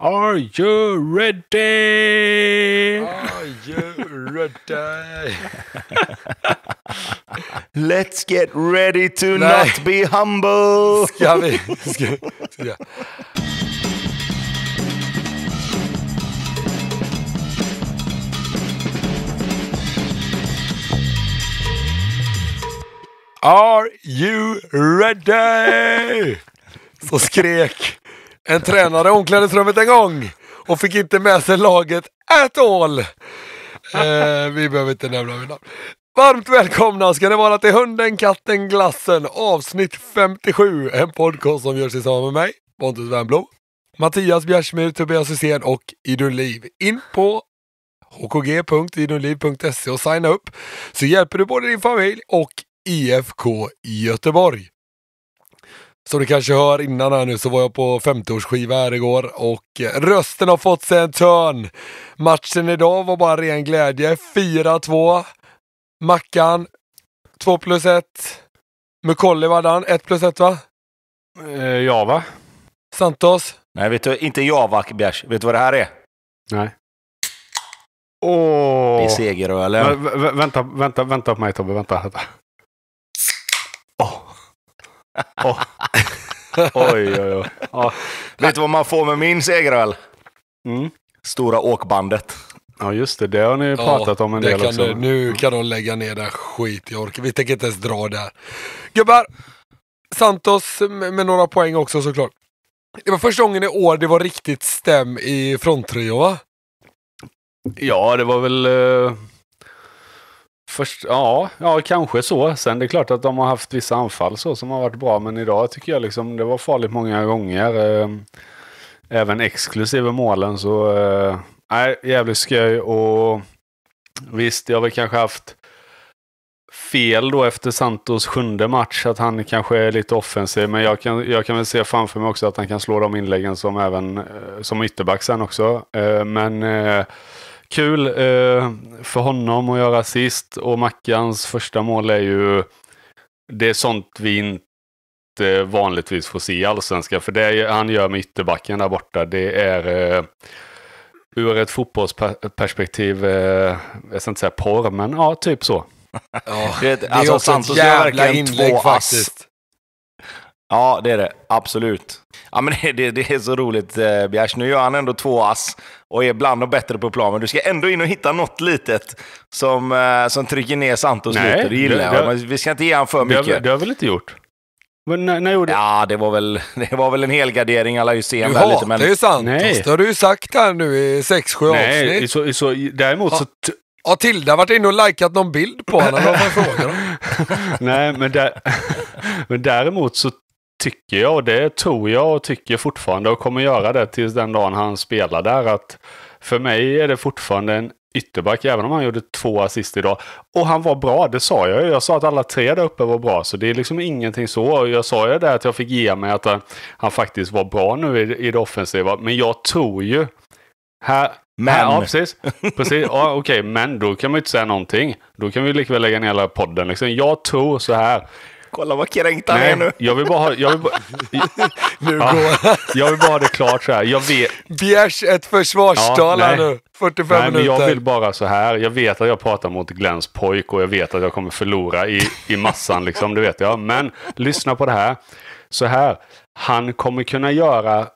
Are you ready? Are you ready? Let's get ready to Nej. not be humble. Ska vi? Ska, ska. Are you ready? Så skrek en tränare omklädningsrummet en gång och fick inte med sig laget at all. Eh, vi behöver inte nämna mina namn. Varmt välkomna ska det vara till Hunden, katten, glassen avsnitt 57. En podcast som görs tillsammans med mig, Pontus Wernbloom, Mattias Bjärsmyr, Tobias Hysén och Idunliv. In på hkg.idunliv.se och signa upp så hjälper du både din familj och IFK Göteborg. Som ni kanske hör innan här nu så var jag på 50-årsskiva här igår och eh, rösten har fått sig en törn. Matchen idag var bara ren glädje. 4-2. Mackan, 2 plus 1. Mukolli hade han, 1 plus 1 va? Eh, ja va? Santos? Nej, vet du, inte Java Bjärs. Vet du vad det här är? Nej. Åh! Oh. Det är segerölen. Vä vä vänta, vänta, vänta på mig Tobbe. vänta. Oh. oj, oj, oj. Ja. Vet du vad man får med min segeröl? Mm. Stora åkbandet. Ja, just det. Det har ni ju pratat ja, om en del också. Du, nu kan de lägga ner den skit. Jag orkar. Vi tänker inte ens dra där. Gubbar! Santos med några poäng också såklart. Det var första gången i år det var riktigt stäm i fronttrio va? Ja, det var väl... Eh Först, ja, ja, kanske så. Sen det är klart att de har haft vissa anfall så som har varit bra. Men idag tycker jag liksom det var farligt många gånger. Eh, även exklusive målen så... Eh, nej, eh, jävligt sköj och visst, jag har väl kanske haft fel då efter Santos sjunde match att han kanske är lite offensiv. Men jag kan, jag kan väl se framför mig också att han kan slå de inläggen som även eh, som ytterback sen också. Eh, men kul eh, för honom att göra assist och Mackans första mål är ju... Det är sånt vi inte vanligtvis får se i allsvenskan. För det han gör med ytterbacken där borta, det är... Eh, ur ett fotbollsperspektiv, eh, jag ska inte säga porr, men ja, typ så. Ja, det är alltså, också ett jävla inlägg faktiskt. Ja, det är det. Absolut. Ja, men det, det, det är så roligt, eh, Bjärs. Nu gör han ändå två ass och är bland de bättre på plan. Men Du ska ändå in och hitta något litet som, eh, som trycker ner Santos Nej, lite. Det gillar jag. Vi ska inte ge honom för mycket. Det har, det har väl inte gjort? Men när, när gjorde... Ja, det var väl, det var väl en helgardering alla Hysén där lite. Men... Du hatar ju Santos. Det har du ju sagt här nu i 6-7 avsnitt. så, så, däremot ha. så... Har Tilda varit inne och likat någon bild på honom? Nej, men, där, men däremot så tycker jag och det tror jag och tycker fortfarande och kommer göra det tills den dagen han spelar där. Att för mig är det fortfarande en ytterback, även om han gjorde två assist idag. Och han var bra, det sa jag ju. Jag sa att alla tre där uppe var bra, så det är liksom ingenting så. Jag sa ju det att jag fick ge mig att han, faktiskt var bra nu i, i det offensiva. Men jag tror ju... Här, men. Här, ja, precis. precis. Ja, Okej, okay. men då kan man ju inte säga någonting. Då kan vi lika väl lägga ner hela podden. Liksom. Jag tror så här. Kolla vad kränkt han är nu. Jag vill bara ha, jag vill bara, nu går jag vill bara ha det klart så här. Jag vet... Bjärs ett försvarstal ja, nu. 45 nej, minuter. Men jag vill bara så här. Jag vet att jag pratar mot Glens pojk och jag vet att jag kommer förlora i, i massan. Liksom, det vet jag. Men lyssna på det här. Så här. Han kommer kunna göra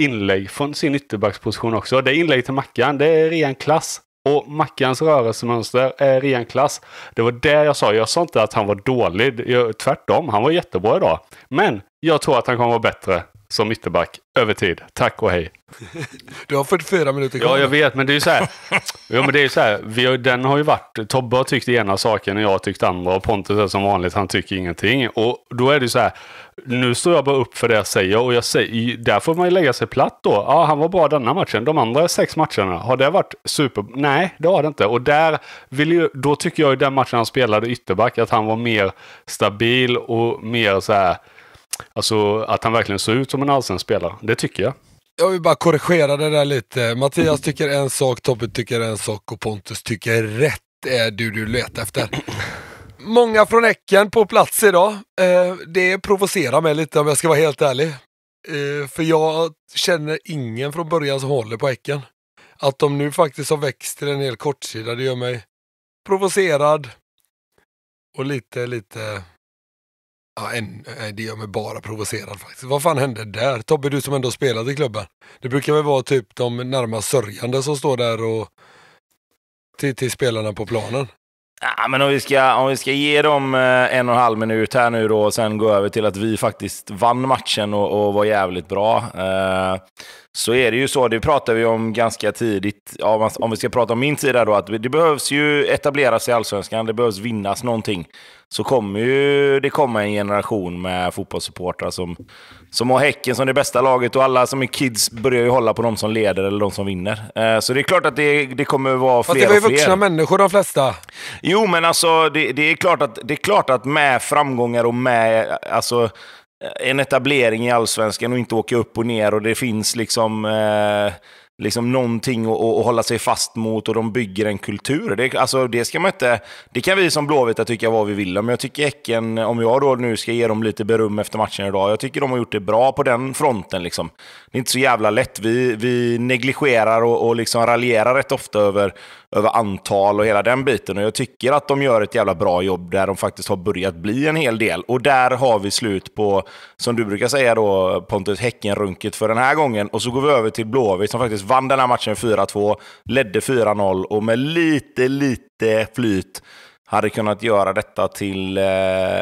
inlägg från sin ytterbacksposition också. Det inlägg till Mackan, det är ren klass. Och Mackans rörelsemönster är ren klass. Det var det jag sa. Jag sa inte att han var dålig. Jag, tvärtom, han var jättebra idag. Men jag tror att han kommer vara bättre som ytterback Över tid. Tack och hej. Du har 44 minuter kvar. Ja, jag vet, men det är ju så här. ja, men det är så här. Vi har, den har ju varit... Tobbe har tyckt ena saken och jag har tyckt andra. Och Pontus är som vanligt, han tycker ingenting. Och då är det ju så här. Nu står jag bara upp för det jag säger. Och jag säger, där får man ju lägga sig platt då. Ja, han var bra denna matchen. De andra sex matcherna, har det varit super... Nej, det har det inte. Och där vill ju... Då tycker jag i den matchen han spelade ytterback att han var mer stabil och mer så här Alltså att han verkligen såg ut som en allsvensk spelare, det tycker jag. Jag vill bara korrigera det där lite. Mattias tycker en sak, Tobbe tycker en sak och Pontus tycker rätt är du du letar efter. Många från Häcken på plats idag. Eh, det provocerar mig lite om jag ska vara helt ärlig. Eh, för jag känner ingen från början som håller på Häcken. Att de nu faktiskt har växt till en hel kortsida, det gör mig provocerad och lite, lite Ja, en, eh, det gör mig bara provocerad faktiskt. Vad fan hände där? Tobbe, du som ändå spelat i klubben. Det brukar väl vara typ de närmast sörjande som står där och till, till spelarna på planen. Ja, men om vi, ska, om vi ska ge dem eh, en och en halv minut här nu då och sen gå över till att vi faktiskt vann matchen och, och var jävligt bra. Eh, så är det ju så, det pratar vi om ganska tidigt, om vi ska prata om min sida då, att det behövs ju etableras i allsvenskan, det behövs vinnas någonting. Så kommer ju det komma en generation med fotbollssupportrar som, som har Häcken som det bästa laget och alla som är kids börjar ju hålla på de som leder eller de som vinner. Eh, så det är klart att det, det kommer vara fler Fast det var ju vuxna människor de flesta. Jo, men alltså det, det, är klart att, det är klart att med framgångar och med, alltså Eh, en etablering i allsvenskan och inte åka upp och ner och det finns liksom eh, liksom någonting att, att hålla sig fast mot och de bygger en kultur. Det, alltså, det, ska man inte, det kan vi som Blåvita tycka vad vi vill men jag tycker Häcken, om jag då nu ska ge dem lite beröm efter matchen idag, jag tycker de har gjort det bra på den fronten. Liksom. Det är inte så jävla lätt. Vi, vi negligerar och, och liksom raljerar rätt ofta över över antal och hela den biten. Och jag tycker att de gör ett jävla bra jobb där de faktiskt har börjat bli en hel del. Och där har vi slut på, som du brukar säga då, Pontus Häcken-runket för den här gången. Och så går vi över till Blåvitt som faktiskt vann den här matchen 4-2, ledde 4-0 och med lite, lite flyt hade kunnat göra detta till eh,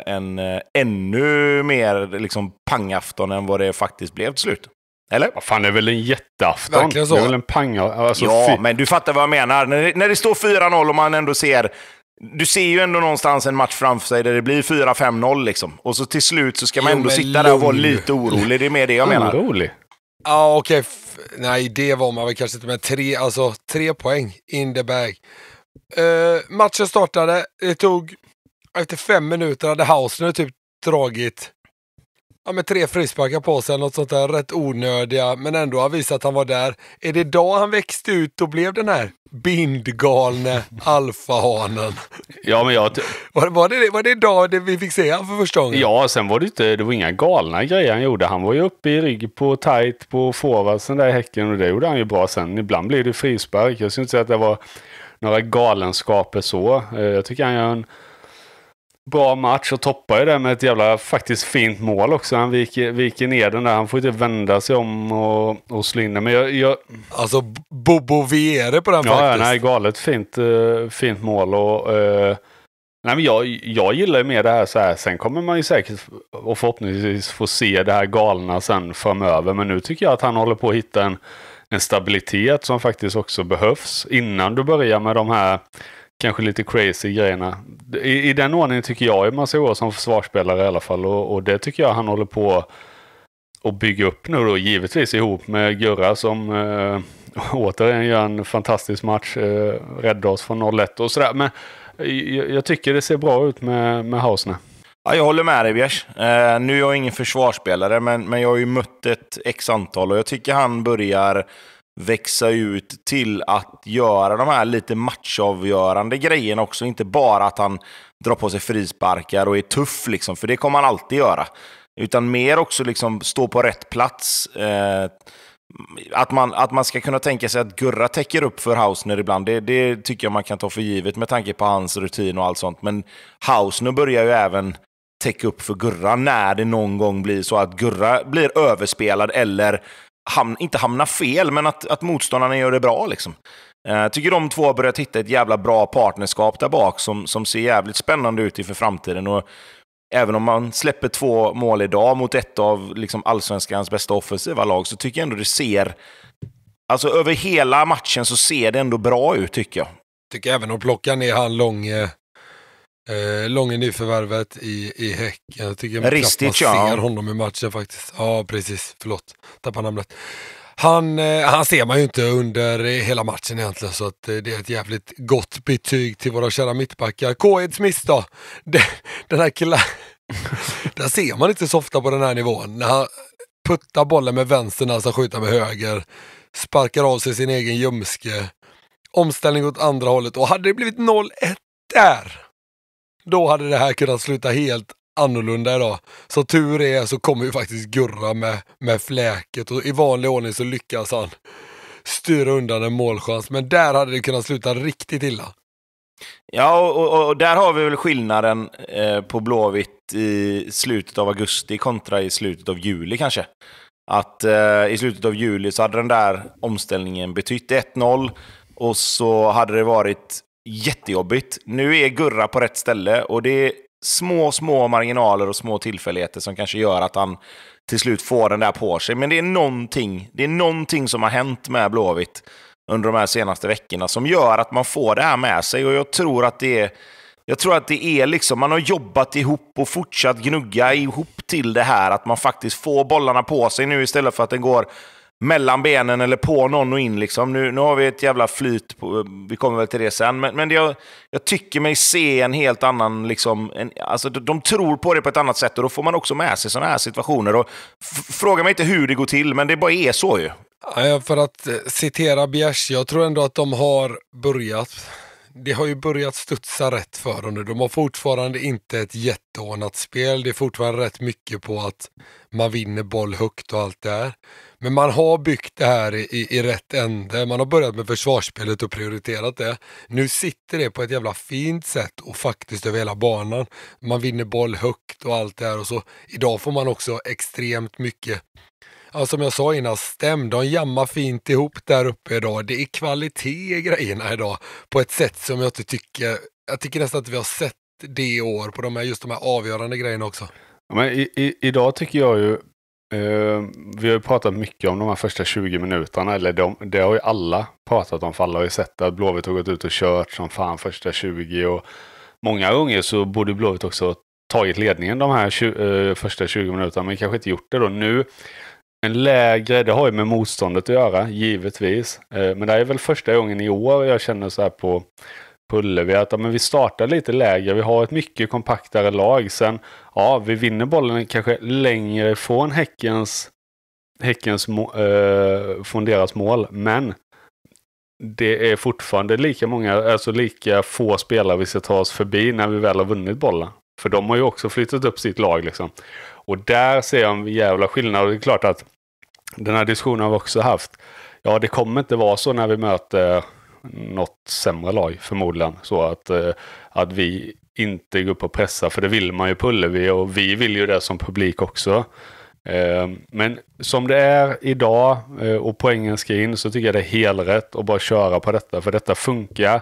en eh, ännu mer liksom pangafton än vad det faktiskt blev till slut. Eller? Vad fan, det är väl en jätteafton? Verkligen så. Det är väl en panga... Alltså, ja, men du fattar vad jag menar. När det, när det står 4-0 och man ändå ser... Du ser ju ändå någonstans en match framför sig där det blir 4-5-0 liksom. Och så till slut så ska man jo, ändå sitta lugn. där och vara lite orolig. Det är mer det jag menar. Orolig? Ja, ah, okej. Okay. Nej, det var man väl kanske inte, men tre, alltså, tre poäng in the bag. Uh, matchen startade, det tog... Efter fem minuter hade Hausner typ dragit ja, med tre frisparkar på sig, något sånt där rätt onödiga, men ändå har visat att han var där. Är det idag han växte ut och blev den här bindgalne alfahanen? Ja, men jag... Var, var, det, var det idag det vi fick se honom för första gången? Ja, sen var det inte, det var inga galna grejer han gjorde. Han var ju uppe i rygg på tight på forwardsen där i Häcken och det gjorde han ju bra sen. Ibland blev det frispark. Jag skulle inte säga att det var några galenskaper så. Eh, jag tycker han gör en bra match och toppar ju det med ett jävla faktiskt fint mål också. Han viker, viker ner den där. Han får inte typ vända sig om och, och slå in den. Men jag, jag... Alltså Bobo Viere på den ja, faktiskt. Ja, nej, galet fint, eh, fint mål. Och, uh, nej, men jag, jag gillar ju mer det här så här. Sen kommer man ju säkert och förhoppningsvis få se det här galna sen framöver. Men nu tycker jag att han håller på att hitta en, en stabilitet som faktiskt också behövs innan du börjar med de här kanske lite crazy grejerna. I, i den ordningen tycker jag är man ska som försvarsspelare i alla fall och, och, det tycker jag han håller på att bygga upp nu då givetvis ihop med Gurra som eh, återigen gör en fantastisk match, eh, räddade oss från 0-1 och sådär. Men eh, jag, jag, tycker det ser bra ut med, med Hausner. Ja, jag håller med dig Björs. Eh, nu är jag ingen försvarsspelare, men, men jag har ju mött ett x antal och jag tycker han börjar växa ut till att göra de här lite matchavgörande grejerna också. Inte bara att han drar på sig frisparkar och är tuff, liksom, för det kommer han alltid göra. Utan mer också liksom stå på rätt plats. Eh, att, man, att man ska kunna tänka sig att Gurra täcker upp för Hausner ibland, det, det tycker jag man kan ta för givet med tanke på hans rutin och allt sånt. Men Hausner börjar ju även täcka upp för Gurra när det någon gång blir så att Gurra blir överspelad eller hamn, inte hamna fel, men att, att motståndarna gör det bra. Liksom. Jag eh, tycker de två har börjat hitta ett jävla bra partnerskap där bak som, som ser jävligt spännande ut inför framtiden. Och även om man släpper två mål idag mot ett av liksom allsvenskans bästa offensiva lag så tycker jag ändå det ser... Alltså över hela matchen så ser det ändå bra ut tycker jag. Jag Tycker även att plocka ner han Långe eh, Eh, Långe nyförvärvet i, i Häcken. Jag tycker man Ristigt, knappt man ser honom i matchen faktiskt. Ja, precis. Förlåt, tappade namnet. Han, eh, han ser man ju inte under hela matchen egentligen så att eh, det är ett jävligt gott betyg till våra kära mittbackar. K. miss då, den, den här killen, där ser man inte så ofta på den här nivån. När han puttar bollen med vänster när han ska skjuta med höger, sparkar av sig sin egen ljumske, omställning åt andra hållet och hade det blivit 0-1 där då hade det här kunnat sluta helt annorlunda idag. Så tur är så kommer ju faktiskt Gurra med, med fläket och i vanlig ordning så lyckas han styra undan en målchans. Men där hade det kunnat sluta riktigt illa. Ja, och, och, och där har vi väl skillnaden eh, på Blåvitt i slutet av augusti kontra i slutet av juli kanske. Att eh, i slutet av juli så hade den där omställningen betytt 1-0 och så hade det varit jättejobbigt. Nu är Gurra på rätt ställe och det är små, små marginaler och små tillfälligheter som kanske gör att han till slut får den där på sig. Men det är någonting, det är någonting som har hänt med Blåvitt under de här senaste veckorna som gör att man får det här med sig. Och jag tror att det är, jag tror att det är liksom, man har jobbat ihop och fortsatt gnugga ihop till det här att man faktiskt får bollarna på sig nu istället för att den går mellan benen eller på någon och in. Liksom. Nu, nu har vi ett jävla flyt, på, vi kommer väl till det sen, men, men det, jag, jag, tycker mig se en helt annan... Liksom, en, alltså, de, tror på det på ett annat sätt och då får man också med sig sådana här situationer. Och fråga mig inte hur det går till, men det bara är så ju. För att eh, citera Bjärs, jag tror ändå att de har börjat det har ju börjat studsa rätt för dem nu. De har fortfarande inte ett jätteordnat spel. Det är fortfarande rätt mycket på att man vinner boll högt och allt det här. Men man har byggt det här i, i rätt ände. Man har börjat med försvarsspelet och prioriterat det. Nu sitter det på ett jävla fint sätt och faktiskt över hela banan. Man vinner boll högt och allt det här och så. Idag får man också extremt mycket ja, som jag sa innan, stäm, de jammar fint ihop där uppe idag. Det är kvalitet i grejerna idag på ett sätt som jag inte tycker, jag tycker nästan att vi har sett det i år på de här, just de här avgörande grejerna också. Men i, i, idag tycker jag ju, eh, vi har ju pratat mycket om de här första 20 minuterna, eller de, det har ju alla pratat om, för alla har ju sett att Blåvitt har gått ut och kört som fan första 20 och många gånger så borde Blåvitt också tagit ledningen de här 20, eh, första 20 minuterna, men kanske inte gjort det då. Nu en lägre, det har ju med motståndet att göra, givetvis. Eh, men det är väl första gången i år jag känner så här på, Ullevi att ja, men vi startar lite lägre. Vi har ett mycket kompaktare lag. Sen, ja, vi vinner bollen kanske längre ifrån Häckens, häckens äh, från deras mål. Men det är fortfarande lika många, alltså lika få spelare vi ska ta oss förbi när vi väl har vunnit bollen. För de har ju också flyttat upp sitt lag liksom. Och där ser jag en jävla skillnad. Och det är klart att den här diskussionen har vi också haft. Ja, det kommer inte vara så när vi möter något sämre lag förmodligen. Så att, eh, att vi inte går upp och pressar, för det vill man ju på Ullevi och vi vill ju det som publik också. Eh, men som det är idag eh, och poängen ska in så tycker jag det är helrätt att bara köra på detta, för detta funkar.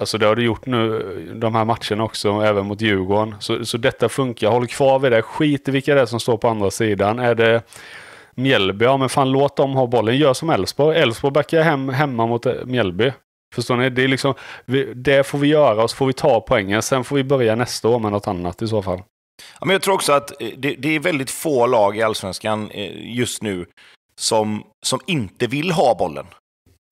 Alltså det har du gjort nu, de här matcherna också, även mot Djurgården. Så, så detta funkar. Håll kvar vid det. Skit i vilka det är som står på andra sidan. Är det Mjällby? Ja, men fan låt dem ha bollen. Gör som Elfsborg. Elfsborg backar hem hemma mot eh, Mjällby. Förstår ni? Det, är liksom, det får vi göra och så får vi ta poängen. Sen får vi börja nästa år med något annat i så fall. Ja, men jag tror också att eh, det, det är väldigt få lag i allsvenskan eh, just nu som, som inte vill ha bollen.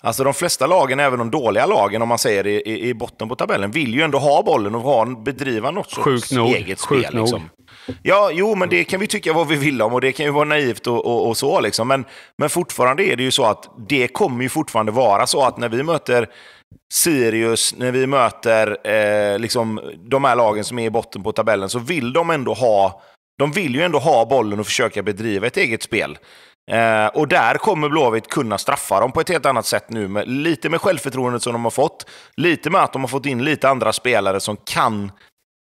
Alltså de flesta lagen, även de dåliga lagen om man säger det, i botten på tabellen, vill ju ändå ha bollen och ha, bedriva något sorts sjukt nog, eget spel. Sjukt liksom. nog. Ja, jo, men det kan vi tycka vad vi vill om och det kan ju vara naivt och, och, och, så. Liksom. Men, men fortfarande är det ju så att det kommer ju fortfarande vara så att när vi möter Sirius, när vi möter eh, liksom, de här lagen som är i botten på tabellen, så vill de ändå ha de vill ju ändå ha bollen och försöka bedriva ett eget spel. Eh, och där kommer Blåvitt kunna straffa dem på ett helt annat sätt nu. Med, lite med självförtroendet som de har fått, lite med att de har fått in lite andra spelare som kan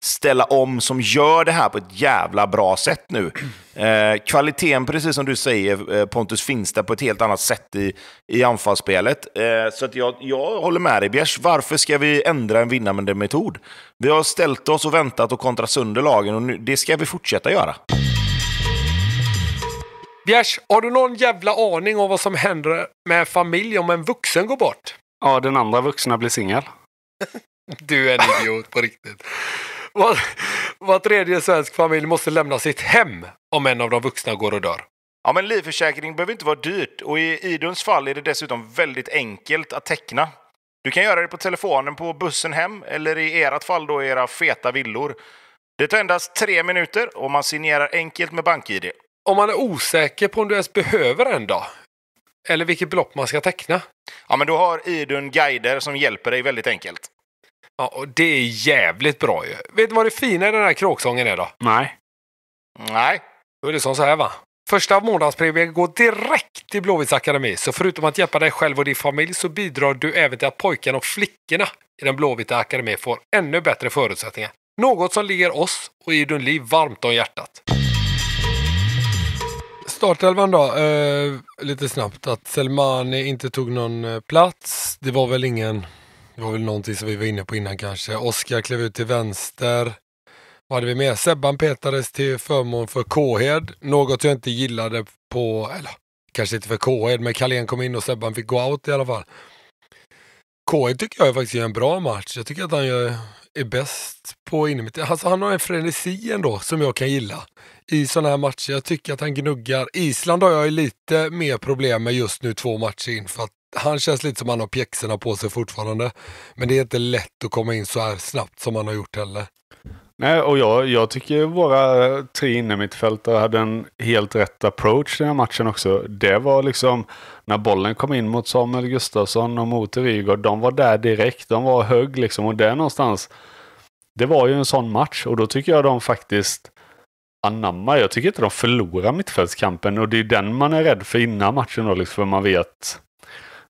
ställa om, som gör det här på ett jävla bra sätt nu. Eh, kvaliteten, precis som du säger eh, Pontus, finns där på ett helt annat sätt i, i anfallsspelet. Eh, så att jag, jag håller med dig Bjärs. Varför ska vi ändra en vinnande metod? Vi har ställt oss och väntat och kontrat sönder lagen och nu, det ska vi fortsätta göra. Bjärs, har du någon jävla aning om vad som händer med en familj om en vuxen går bort? Ja, den andra vuxna blir singel. du är en idiot på riktigt. Var, var tredje svensk familj måste lämna sitt hem om en av de vuxna går och dör. Ja, men livförsäkring behöver inte vara dyrt och i Iduns fall är det dessutom väldigt enkelt att teckna. Du kan göra det på telefonen på bussen hem eller i ert fall då i era feta villor. Det tar endast tre minuter och man signerar enkelt med BankID om man är osäker på om du ens behöver en då? Eller vilket belopp man ska teckna? Ja, men då har Idun guider som hjälper dig väldigt enkelt. Ja, och det är jävligt bra ju. Vet du vad det fina i den här kråksången är då? Nej. Nej. Då är det som så här va? Första månadspremien går direkt till Blåvitts akademi. Så förutom att hjälpa dig själv och din familj så bidrar du även till att pojkarna och flickorna i den blåvita akademin får ännu bättre förutsättningar. Något som ligger oss och Idun Liv varmt om hjärtat startelvan då, eh, lite snabbt. Att Selmani inte tog någon eh, plats. Det var väl ingen, det var väl någonting som vi var inne på innan kanske. Oskar klev ut till vänster. Vad hade vi mer? Sebban petades till förmån för Kåhed. Något jag inte gillade på, eller kanske inte för Kåhed, men Carlén kom in och Sebban fick gå out i alla fall. Kåhed tycker jag faktiskt gör en bra match. Jag tycker att han gör, är bäst på innermitt. Alltså han har en frenesi ändå som jag kan gilla i sådana här matcher. Jag tycker att han gnuggar. Island har jag ju lite mer problem med just nu två matcher in för att han känns lite som han har pjäxorna på sig fortfarande. Men det är inte lätt att komma in så här snabbt som han har gjort heller. Nej, och jag, jag tycker våra tre innermittfältare hade en helt rätt approach den här matchen också. Det var liksom när bollen kom in mot Samuel Gustafsson och mot Rygaard, de var där direkt. De var hög liksom och det någonstans. Det var ju en sån match och då tycker jag de faktiskt anamma. Jag tycker inte de förlorar mittfältskampen och det är den man är rädd för innan matchen då, liksom, för man vet.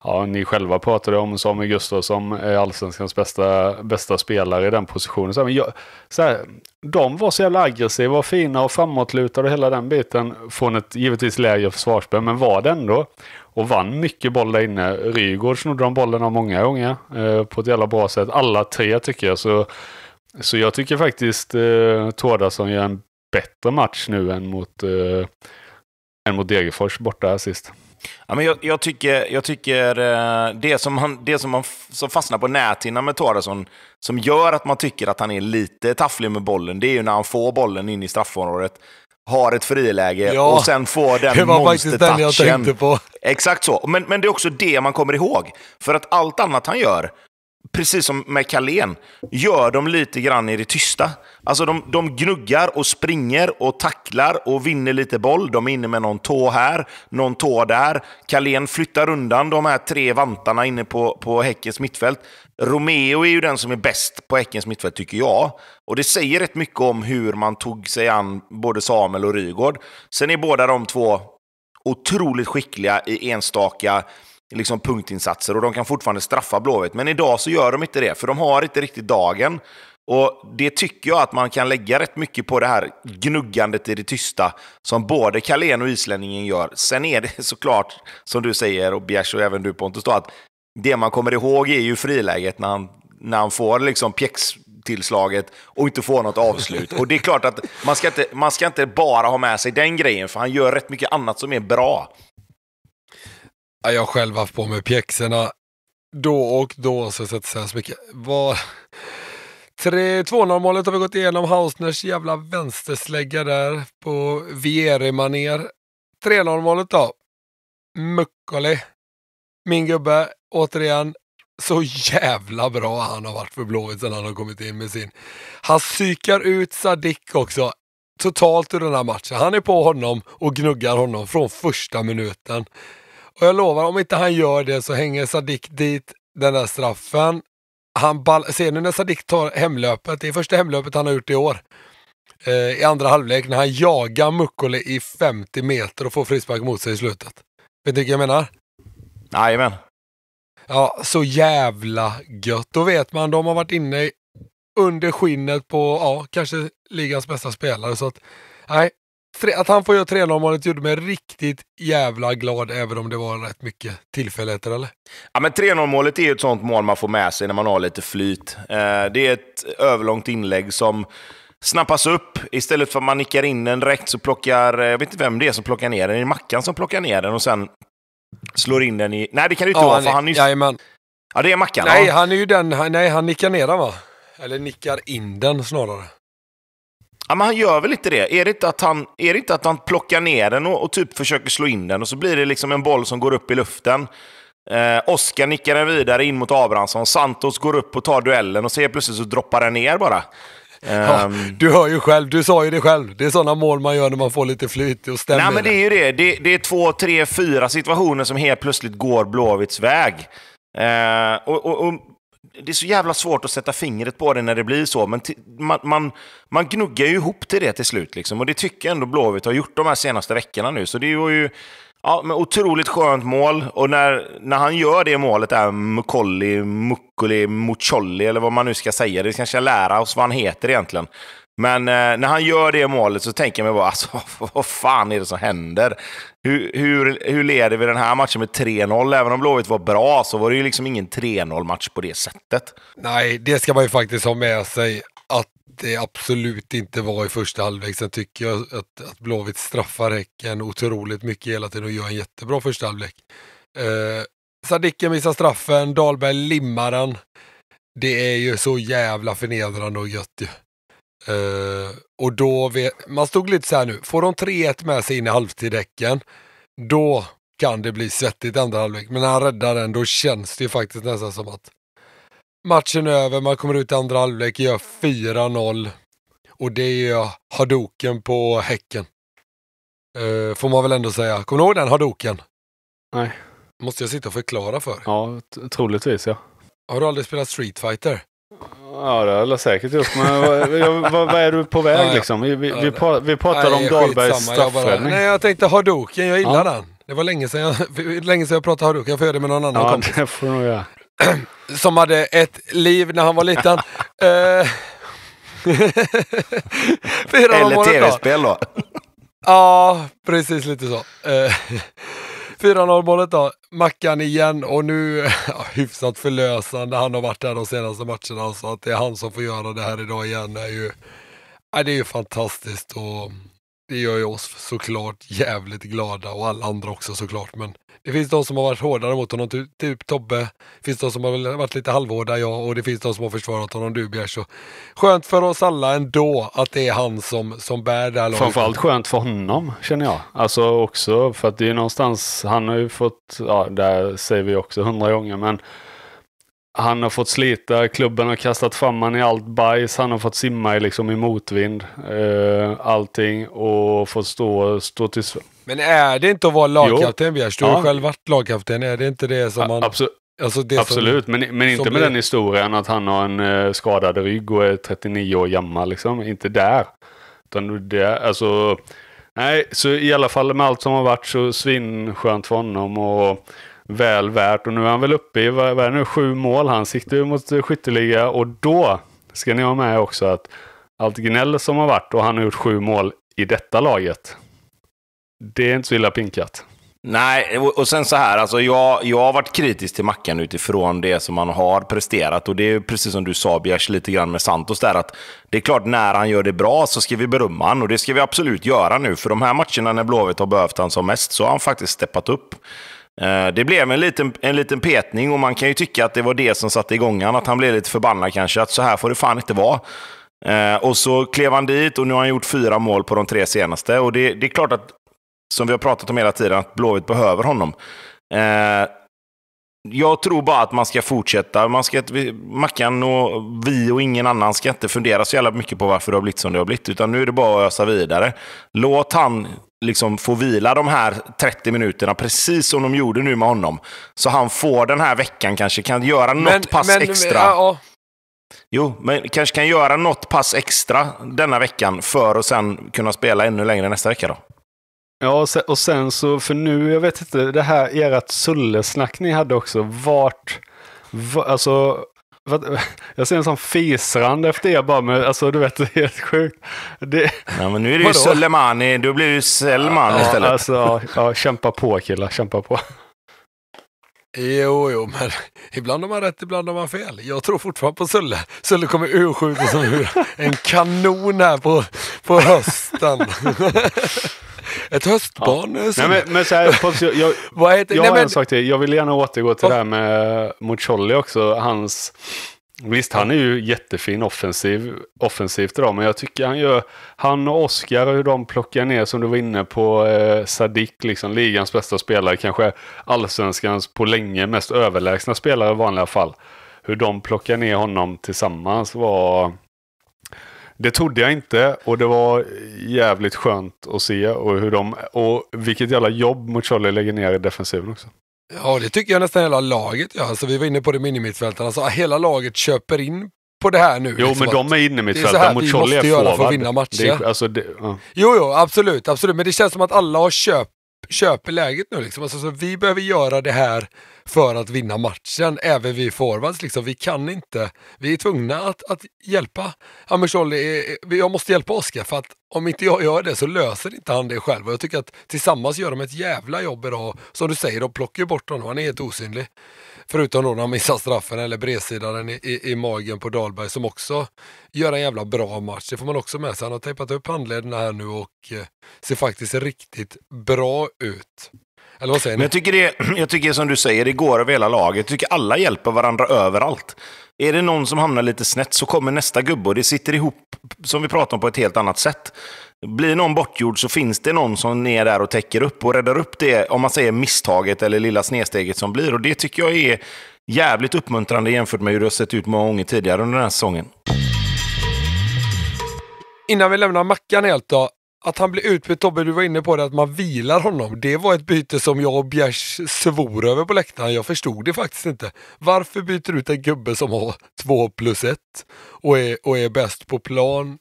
Ja, ni själva pratade om Samuel Gustafsson eh, allsvenskans bästa, bästa spelare i den positionen. Så här, men jag, så här, de var så jävla aggressiva och fina och framåtlutade och hela den biten från ett givetvis lägre försvarsspel, men var det ändå. Och vann mycket boll där inne. Rygaard snodde de bollen av många gånger eh, på ett jävla bra sätt. Alla tre tycker jag. Så, så jag tycker faktiskt eh, Tordasson gör en bättre match nu än mot, eh, än mot Degerfors borta sist. Ja, men jag, jag, tycker, jag tycker eh, det som, han, det som, man, som fastnar på näthinnan med Torresson, som gör att man tycker att han är lite tafflig med bollen, det är ju när han får bollen in i straffområdet, har ett friläge ja, och sen får den Det var faktiskt den jag tänkte på. Exakt så, men, men det är också det man kommer ihåg. För att allt annat han gör, precis som med Kalén, gör de lite grann i det tysta. Alltså de, de gnuggar och springer och tacklar och vinner lite boll. De är inne med någon tå här, någon tå där. Kalén flyttar undan de här tre vantarna inne på, på Häckens mittfält. Romeo är ju den som är bäst på Häckens mittfält, tycker jag. Och det säger rätt mycket om hur man tog sig an både Samuel och Rygård. Sen är båda de två otroligt skickliga i enstaka liksom punktinsatser och de kan fortfarande straffa Blåvitt. Men idag så gör de inte det, för de har inte riktigt dagen. Och Det tycker jag att man kan lägga rätt mycket på det här gnuggandet i det tysta som både Kalén och islänningen gör. Sen är det såklart, som du säger och Bjärs och även du Pontus, då, att det man kommer ihåg är ju friläget när han, när han får liksom pjäx och inte får något avslut. Och det är klart att man ska, inte, man ska inte bara ha med sig den grejen, för han gör rätt mycket annat som är bra jag har själv haft på mig pjäxorna då och då så jag ska inte säga så mycket. Var... 2-0 målet har vi gått igenom. Hausners jävla vänsterslägga där på Vieri-manér. 3-0 målet då. Muccoli. Min gubbe, återigen. Så jävla bra han har varit för Blåvitt sen han har kommit in med sin. Han psykar ut Sadik också totalt ur den här matchen. Han är på honom och gnuggar honom från första minuten. Och jag lovar, om inte han gör det så hänger Sadik dit den där straffen. Han ball, ser ni när Sadik tar hemlöpet, det är första hemlöpet han har gjort i år. Eh, I andra halvlek när han jagar Mukkole i 50 meter och får frispark mot sig i slutet. Vet du vad jag menar? Jajamän. Ja, så jävla gött. Då vet man, de har varit inne under skinnet på, ja, kanske ligans bästa spelare. Så att, nej, att han får göra 3-0 målet gjorde mig riktigt jävla glad, även om det var rätt mycket tillfälligheter eller? Ja, men 3-0 målet är ju ett sånt mål man får med sig när man har lite flyt. Eh, det är ett överlångt inlägg som snappas upp. Istället för att man nickar in den direkt så plockar, eh, jag vet inte vem det är som plockar ner den, är det Mackan som plockar ner den och sen slår in den i... Nej, det kan det inte ja, vara, för han är ju... Ja, det är Mackan. Nej, va? han är ju den... Nej, han nickar ner den va? Eller nickar in den snarare. Ja, men han gör väl lite det? Är det inte att han, är det inte att han plockar ner den och, och typ försöker slå in den och så blir det liksom en boll som går upp i luften? Eh, Oskar nickar den vidare in mot Abrahamsson. Santos går upp och tar duellen och så helt plötsligt så droppar den ner bara. Ja, ehm. du hör ju själv, du sa ju det själv. Det är sådana mål man gör när man får lite flyt och stämmer. Nej, men det är ju det. det. det. är två, tre, fyra situationer som helt plötsligt går Blåvitts väg. Eh, och, och, och det är så jävla svårt att sätta fingret på det när det blir så, men man, man, man, gnuggar ju ihop till det till slut. Liksom. Och det tycker jag ändå Blåvitt har gjort de här senaste veckorna nu. Så det var ju ja, men otroligt skönt mål. Och när, när han gör det målet, där Mukolli, Mukkoli, Mucolli eller vad man nu ska säga, det kanske lära oss vad han heter egentligen. Men eh, när han gör det målet så tänker jag mig bara, alltså, vad fan är det som händer? Hur, hur, hur leder vi den här matchen med 3-0? Även om Blåvitt var bra så var det ju liksom ingen 3-0-match på det sättet. Nej, det ska man ju faktiskt ha med sig att det absolut inte var i första halvlek. Sen tycker jag att, att Blåvitt straffar Häcken otroligt mycket hela tiden och gör en jättebra första halvlek. Eh, Sadiken missar straffen, Dahlberg limmar den. Det är ju så jävla förnedrande och gött ju. Eh, och då, man stod lite så här nu, får de 3-1 med sig in i halvtid däcken, då kan det bli svettigt andra halvlek. Men när han räddar den, då känns det ju faktiskt nästan som att matchen är över, man kommer ut i andra halvlek, gör 4-0 och det är hadoken på Häcken. Uh, får man väl ändå säga. Kommer du ihåg den hadoken? Nej. Måste jag sitta och förklara för? Ja, troligtvis ja. Har du aldrig spelat Street Fighter? Ja, det har jag säkert gjort. Men vad, vad, är du på väg liksom? Vi, vi, vi, pratar om Dahlbergs straffräddning. Nej, jag tänkte Hadoken. Jag gillar ja. den. Det var länge sedan jag, länge sedan jag pratade Hadoken. Jag får göra det med någon annan ja, kompis. Det får du nog göra. Som hade ett liv när han var liten. Eh, Eller tv-spel då. Ja, precis lite så. Eh, 4-0 målet då, Mackan igen och nu ja, hyfsat förlösande. Han har varit där de senaste matcherna så att det är han som får göra det här idag igen är ju, ja, det är ju fantastiskt. Och, det gör ju oss såklart jävligt glada och alla andra också såklart. Men det finns de som har varit hårdare mot honom, typ, Tobbe. Det finns de som har varit lite halvhårda, ja. och det finns de som har försvarat honom, du Bjärs. Så skönt för oss alla ändå att det är han som, som bär det här laget. Framförallt skönt för honom känner jag. Alltså också för att det är någonstans, han har ju fått, ja där säger vi också hundra gånger, men han har fått slita, klubben har kastat fram famman i allt bajs, han har fått simma i, liksom, i motvind, eh, allting och fått stå, stå till Men är det inte att vara lagkapten Bjärs? Du har ja. själv varit lagkapten, är det inte det som man... Alltså absolut. Alltså Absolut, som, men, men inte med är... den historien att han har en eh, skadad rygg och är 39 år gammal. Liksom. Inte där. Utan det, alltså, nej, så i alla fall med allt som har varit så svinskönt för honom. Och, väl värt. Och nu är han väl uppe i, vad är det nu, sju mål. Han siktar ju mot skytteliga och då ska ni ha med också att allt gnäll som har varit och han har gjort sju mål i detta laget. Det är inte så illa pinkat. Nej, och sen så här, alltså jag, jag har varit kritisk till Mackan utifrån det som han har presterat. Och det är precis som du sa Bjärs, lite grann med Santos där, att det är klart när han gör det bra så ska vi berömma honom. och det ska vi absolut göra nu. För de här matcherna när Blåvitt har behövt honom som mest så har han faktiskt steppat upp. Eh, det blev en liten, en liten petning och man kan ju tycka att det var det som satte igång honom. att han blev lite förbannad kanske, att så här får det fan inte vara. Eh, och så klev han dit och nu har han gjort fyra mål på de tre senaste. Och det, det är klart att, som vi har pratat om hela tiden, att Blåvitt behöver honom. Eh, jag tror bara att man ska fortsätta. Man ska, Mackan och vi och ingen annan ska inte fundera så jävla mycket på varför det har blivit som det har blivit, utan nu är det bara att ösa vidare. Låt han liksom få vila de här 30 minuterna, precis som de gjorde nu med honom. Så han får den här veckan kanske, kan göra något pass men, extra. Men, ja, ja. Jo, men kanske kan göra något pass extra denna veckan för att sen kunna spela ännu längre nästa vecka då. Ja, och sen, och sen så, för nu, jag vet inte, det här ert sullesnack ni hade också, vart, var, alltså jag ser en sån fisrand efter er bara, men alltså du vet, det är helt sjukt. Det... Ja, men nu är det ju Sulemani, då blir det ju Selman ja, istället. Alltså, ja, kämpa på killar, kämpa på. Jo, jo, men ibland har man rätt, ibland har man fel. Jag tror fortfarande på Sulle. Sulle kommer urskjuta som en kanon här på, på hösten. Ett höstbarn. Ja. Nej, men, men så här, jag, jag, Vad heter, jag nej, har men... en sak till. Jag vill gärna återgå till oh. det här med eh, Mucolli också. Hans Visst, han är ju jättefin offensiv, offensivt idag, men jag tycker han gör... Han och Oskar, hur de plockar ner, som du var inne på, eh, Sadik, liksom ligans bästa spelare, kanske allsvenskans på länge mest överlägsna spelare i vanliga fall. Hur de plockar ner honom tillsammans var... Det trodde jag inte och det var jävligt skönt att se och hur de... Och vilket jävla jobb Mucholli lägger ner i defensiven också. Ja, det tycker jag nästan hela laget gör. Alltså, vi var inne på det med innermittfältarna. Alltså, hela laget köper in på det här nu. Jo, liksom men de är innermittfältare mot Tjolle Det är så här vi måste göra för att vinna matcher. Det är, alltså, det, ja. Jo, jo, absolut, absolut. Men det känns som att alla har köpt köper läget nu. Liksom. Alltså, så vi behöver göra det här för att vinna matchen, även vi forwards. Liksom. Vi kan inte, vi är tvungna att, att hjälpa Amers Jag måste hjälpa Oskar för att om inte jag gör det så löser inte han det själv. Och jag tycker att tillsammans gör de ett jävla jobb idag. Som du säger, de plockar ju bort honom, han är helt osynlig. Förutom då när han missar straffen eller bredsidan i, i, i, magen på Dahlberg som också gör en jävla bra match. Det får man också med sig. Han har tejpat upp handlederna här nu och eh, ser faktiskt riktigt bra ut. Eller vad säger ni? Men jag tycker, det, jag tycker som du säger, det går över hela laget. Jag tycker alla hjälper varandra överallt. Är det någon som hamnar lite snett så kommer nästa gubbe och det sitter ihop, som vi pratar om, på ett helt annat sätt blir någon bortgjord så finns det någon som är där och täcker upp och räddar upp det, om man säger misstaget eller lilla snedsteget som blir. Och det tycker jag är jävligt uppmuntrande jämfört med hur det har sett ut många gånger tidigare under den här säsongen. Innan vi lämnar Mackan helt då, att han blir utbytt, Tobbe, du var inne på det, att man vilar honom. Det var ett byte som jag och Bjärs svor över på läktaren. Jag förstod det faktiskt inte. Varför byter du ut en gubbe som har två plus ett och är, och är bäst på plan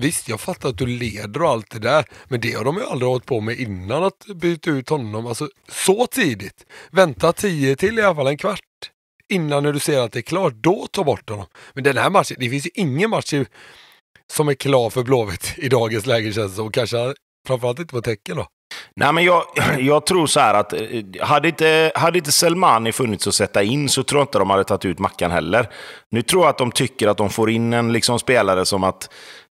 Visst, jag fattar att du leder och allt det där, men det har de ju aldrig hållit på med innan att byta ut honom. Alltså så tidigt. Vänta tio till i alla fall, en kvart innan när du ser att det är klart, då ta bort honom. Men den här matchen, det finns ju ingen match som är klar för Blåvitt i dagens läge känns det som. Kanske framförallt inte på tecken då. Nej, men jag, jag tror så här att eh, hade inte, hade inte Selmani funnits att sätta in så tror jag inte de hade tagit ut Mackan heller. Nu tror jag att de tycker att de får in en liksom spelare som att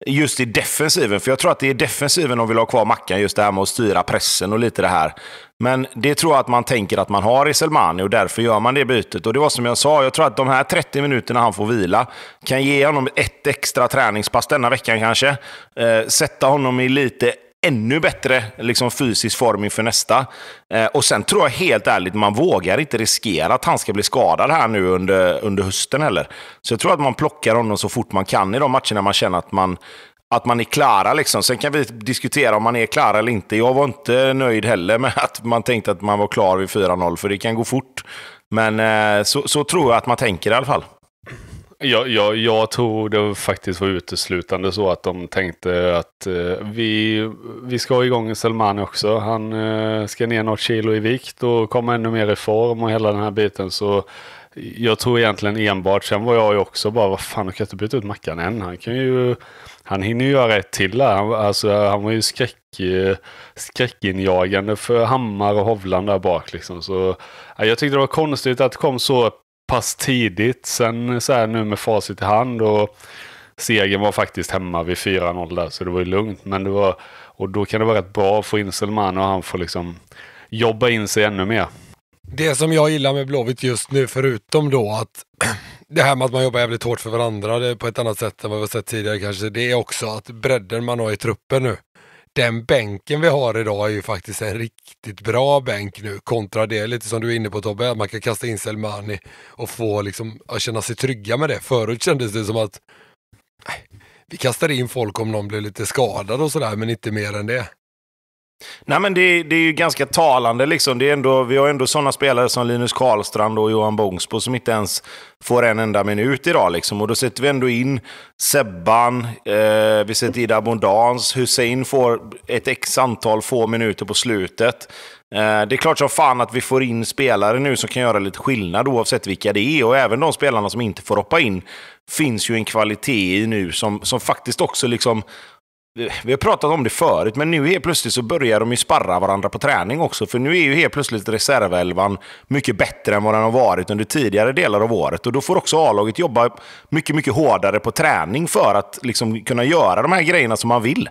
just i defensiven, för jag tror att det är defensiven de vill ha kvar Mackan, just det här med att styra pressen och lite det här. Men det tror jag att man tänker att man har i Selmani och därför gör man det bytet. Och det var som jag sa, jag tror att de här 30 minuterna han får vila kan ge honom ett extra träningspass denna veckan kanske. Eh, sätta honom i lite ännu bättre liksom, fysisk form inför nästa. Eh, och sen tror jag helt ärligt, man vågar inte riskera att han ska bli skadad här nu under, under hösten heller. Så jag tror att man plockar honom så fort man kan i de matcherna man känner att man, att man är klara. Liksom. Sen kan vi diskutera om man är klara eller inte. Jag var inte nöjd heller med att man tänkte att man var klar vid 4-0, för det kan gå fort. Men eh, så, så tror jag att man tänker i alla fall. Jag, jag, jag tror det faktiskt var uteslutande så att de tänkte att eh, vi, vi ska ha igång Selman också. Han eh, ska ner något kilo i vikt och komma ännu mer i form och hela den här biten. Så jag tror egentligen enbart, sen var jag ju också bara, vad fan, jag kan inte byta ut Mackan än. Han kan ju, han hinner ju göra ett till där. Han, alltså, han var ju skräck, eh, skräckinjagande för Hammar och Hovland där bak liksom. Så jag tyckte det var konstigt att det kom så pass tidigt. Sen så här nu med facit i hand och segern var faktiskt hemma vid 4-0 där, så det var ju lugnt. Men det var, och då kan det vara rätt bra att få in Selman och han får liksom jobba in sig ännu mer. Det som jag gillar med Blåvitt just nu, förutom då att det här med att man jobbar jävligt hårt för varandra det på ett annat sätt än vad vi har sett tidigare kanske, det är också att bredden man har i truppen nu den bänken vi har idag är ju faktiskt en riktigt bra bänk nu kontra det lite som du är inne på Tobbe, att man kan kasta in Selmani och få liksom att känna sig trygga med det. Förut kändes det som att nej, vi kastar in folk om någon blir lite skadad och sådär men inte mer än det. Nej, men det, det är ju ganska talande. Liksom. Det är ändå, vi har ändå sådana spelare som Linus Karlstrand och Johan Bångsbo som inte ens får en enda minut idag. Liksom. Och då sätter vi ändå in Sebban, eh, vi sätter Ida Bondans, Hussein får ett x antal få minuter på slutet. Eh, det är klart som fan att vi får in spelare nu som kan göra lite skillnad oavsett vilka det är. Och även de spelarna som inte får hoppa in finns ju en kvalitet i nu som, som faktiskt också liksom vi har pratat om det förut, men nu helt plötsligt så börjar de ju sparra varandra på träning också. För nu är ju helt plötsligt reservelvan mycket bättre än vad den har varit under tidigare delar av året. Och då får också A-laget jobba mycket, mycket hårdare på träning för att liksom kunna göra de här grejerna som man vill.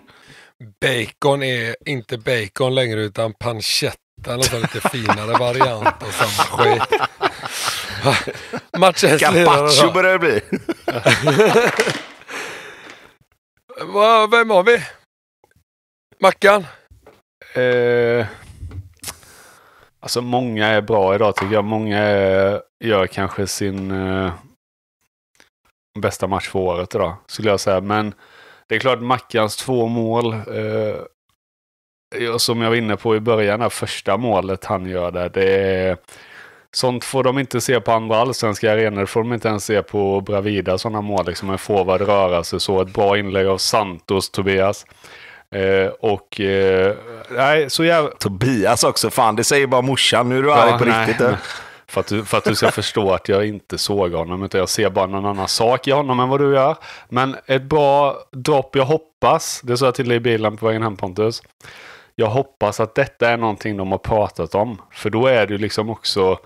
Bacon är inte bacon längre, utan pancetta. Någon lite finare variant av samma skit. Matchens Carpaccio börjar det bli. Va, vem har vi? Mackan? Eh, alltså många är bra idag tycker jag. Många är, gör kanske sin eh, bästa match för året idag, skulle jag säga. Men det är klart Mackans två mål. Eh, som jag var inne på i början, det första målet han gör där, det är Sånt får de inte se på andra allsvenska arenor. Det får de inte ens se på Bravida, sådana mål. Liksom en forward röra sig så. Ett bra inlägg av Santos, Tobias. Eh, och... Eh, nej, så jävla... Tobias också, fan det säger bara morsan. Nu är du ja, arg på nej, riktigt. Nej. För att, du, för att du ska förstå att jag inte såg honom, utan jag ser bara någon annan sak i honom än vad du gör. Men ett bra dropp, jag hoppas, det sa jag till dig i bilen på vägen hem Pontus. Jag hoppas att detta är någonting de har pratat om, för då är det ju liksom också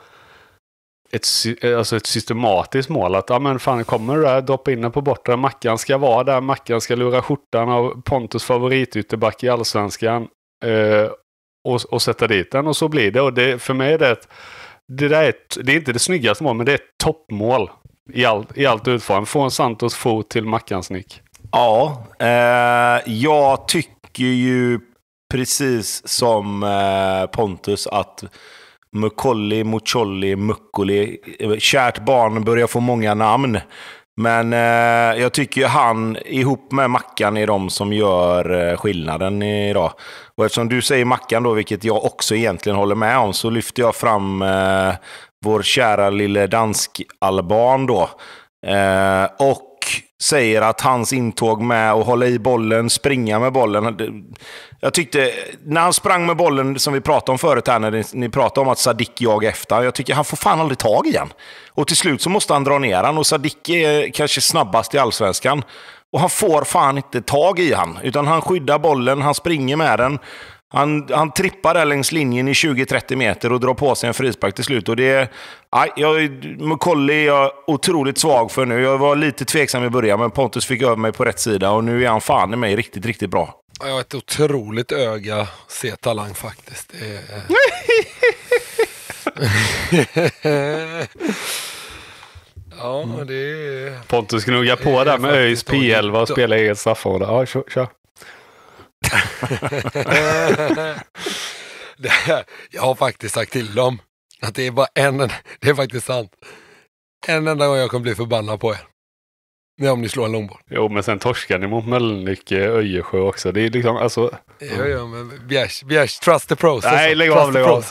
ett, eh, alltså ett systematiskt mål. Att ja, men fan, kommer du där, droppa in den på bortre. Mackan ska vara där, Mackan ska lura skjortan av Pontus favoritytterback i allsvenskan. Eh, och, och, sätta dit den och så blir det. Och det, för mig är det ett, det, där är, ett, det är inte det snyggaste målet, men det är ett toppmål i, all, i allt utförande. Från Santos fot till Mackans nick. Ja, eh, jag tycker ju precis som eh, Pontus att Mukolli, Mucolli, Muccoli. Kärt barn börjar få många namn. Men eh, jag tycker ju han ihop med Mackan är de som gör eh, skillnaden idag. Och eftersom du säger Mackan då, vilket jag också egentligen håller med om, så lyfter jag fram eh, vår kära lille dansk-alban då. Eh, och säger att hans intåg med att hålla i bollen, springa med bollen. Jag tyckte, när han sprang med bollen som vi pratade om förut här, när ni, ni pratade om att Sadik jag efter. Jag tycker han får fan aldrig tag i den. Och till slut så måste han dra ner han och Sadik är kanske snabbast i allsvenskan. Och han får fan inte tag i han, utan han skyddar bollen, han springer med den. Han, han trippar där längs linjen i 20-30 meter och drar på sig en frispark till slut. Och det, aj, jag, McCauley är jag otroligt svag för nu. Jag var lite tveksam i början, men Pontus fick över mig på rätt sida och nu är han fan i mig riktigt, riktigt bra. Jag har ett otroligt öga se talang faktiskt. ja, det är... Pontus gnuggar på där med ÖIS P11 och spelar eget straffområde. Ja, kör här, jag har faktiskt sagt till dem att det är bara en, det är faktiskt sant. En enda gång jag kommer bli förbannad på er. Det är om ni slår en långboll. Jo, men sen torskar ni mot Mölnlycke, Öjersjö också. Det är liksom, alltså... Jo, jo, men Bjärs, Bjärs, trust the process. Nej, lägg av, lägg av.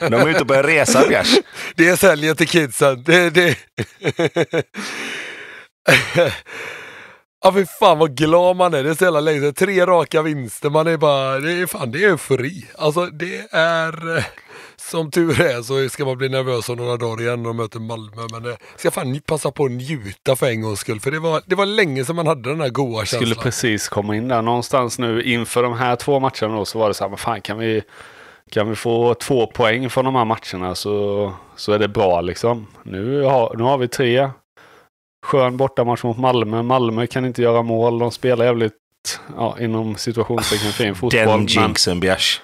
De är ute och börjar resa, Bjärs. Det säljer till kidsen. Det, det. Ja fy fan vad glad man är, det är så jävla länge sedan. Tre raka vinster, man är bara, det är fan det är eufori. Alltså det är, eh, som tur är så ska man bli nervös om några dagar igen när de möter Malmö. Men det eh, ska fan passa på att njuta för en gångs skull. För det var, det var länge sedan man hade den här goa känslan. skulle precis komma in där någonstans nu inför de här två matcherna då så var det så här, men fan kan vi kan vi få två poäng från de här matcherna så, så är det bra liksom. Nu har, nu har vi tre skön bortamatch mot Malmö. Malmö kan inte göra mål. De spelar jävligt, ja, inom situationstecken fin fotboll. Den jinxen, Bjärs.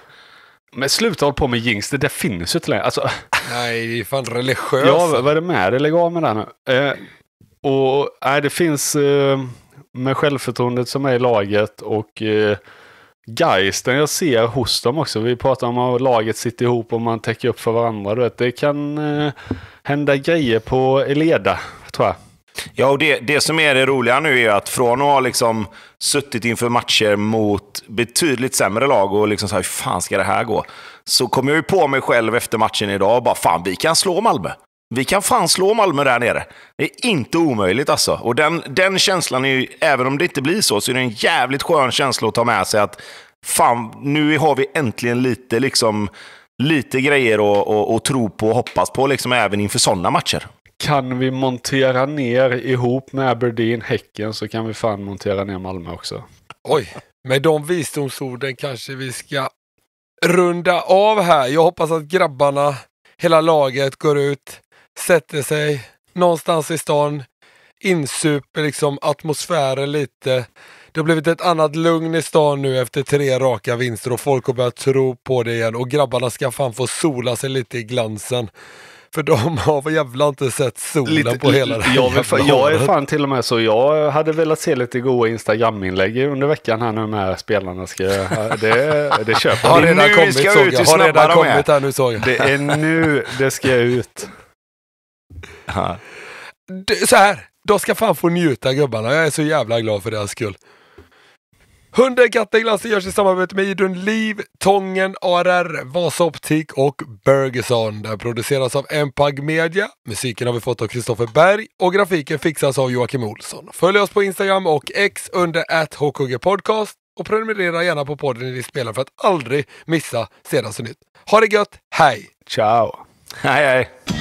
Men sluta håll på med jinx, det där finns ju inte längre. Alltså, nej, det är fan religiöst. Ja, vad är det med dig? Lägg av med det nu. Eh, och nej, det finns eh, med självförtroendet som är i laget och eh, geisten jag ser hos dem också. Vi pratar om att laget sitter ihop och man täcker upp för varandra. Du vet. Det kan eh, hända grejer på Eleda, tror jag. Ja, och det, det som är det roliga nu är att från att ha liksom suttit inför matcher mot betydligt sämre lag och liksom så här, hur fan ska det här gå? Så kom jag ju på mig själv efter matchen idag och bara, fan vi kan slå Malmö. Vi kan fan slå Malmö där nere. Det är inte omöjligt alltså. Och den, den känslan är ju, även om det inte blir så, så är det en jävligt skön känsla att ta med sig att fan, nu har vi äntligen lite liksom lite grejer att, att, att tro på och hoppas på, liksom, även inför sådana matcher kan vi montera ner ihop med Aberdeen, Häcken, så kan vi fan montera ner Malmö också. Oj, med de visdomsorden kanske vi ska runda av här. Jag hoppas att grabbarna, hela laget, går ut, sätter sig någonstans i stan, insuper liksom atmosfären lite. Det har blivit ett annat lugn i stan nu efter tre raka vinster och folk har börjat tro på det igen och grabbarna ska fan få sola sig lite i glansen. För de har väl jävla inte sett solen lite, på hela den jag, vill, jag är fan till och med så, jag hade velat se lite goa Instagram-inlägg under veckan här nu med spelarna. Ska, det, det köper jag. Det redan nu kommit ska ut jag. Har redan kommit här nu såg jag. Det är nu det ska ut. så här, de ska fan få njuta gubbarna. Jag är så jävla glad för deras skull. Hunden katten, Katteglassen görs i samarbete med Idun Liv, Tången ARR, Vasa Vasaoptik och Bergeson. Den produceras av Empag Media. Musiken har vi fått av Kristoffer Berg och grafiken fixas av Joakim Olsson. Följ oss på Instagram och X under HKG Podcast och prenumerera gärna på podden i din spelare för att aldrig missa senaste nytt. Ha det gött, hej! Ciao! Hej hej!